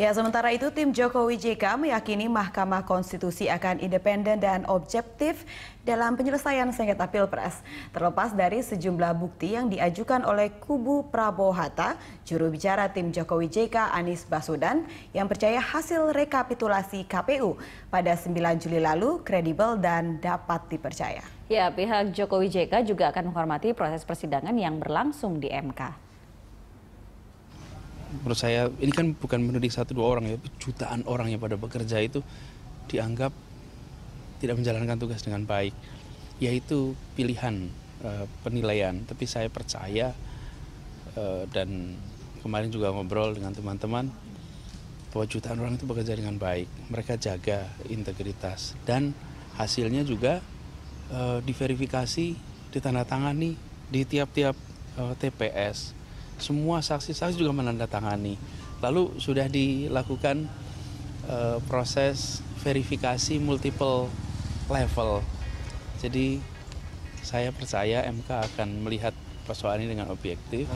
Ya, sementara itu tim Jokowi JK meyakini Mahkamah Konstitusi akan independen dan objektif dalam penyelesaian sengketa Pilpres. Terlepas dari sejumlah bukti yang diajukan oleh kubu Prabowo Hatta, juru bicara tim Jokowi JK Anies Baswedan yang percaya hasil rekapitulasi KPU pada 9 Juli lalu kredibel dan dapat dipercaya. Ya, pihak Jokowi JK juga akan menghormati proses persidangan yang berlangsung di MK menurut saya ini kan bukan mendidik satu dua orang ya jutaan orang yang pada bekerja itu dianggap tidak menjalankan tugas dengan baik yaitu pilihan uh, penilaian tapi saya percaya uh, dan kemarin juga ngobrol dengan teman-teman bahwa jutaan orang itu bekerja dengan baik mereka jaga integritas dan hasilnya juga uh, diverifikasi ditandatangani di tiap-tiap uh, TPS semua saksi-saksi juga menandatangani. Lalu sudah dilakukan uh, proses verifikasi multiple level. Jadi saya percaya MK akan melihat persoalan ini dengan objektif.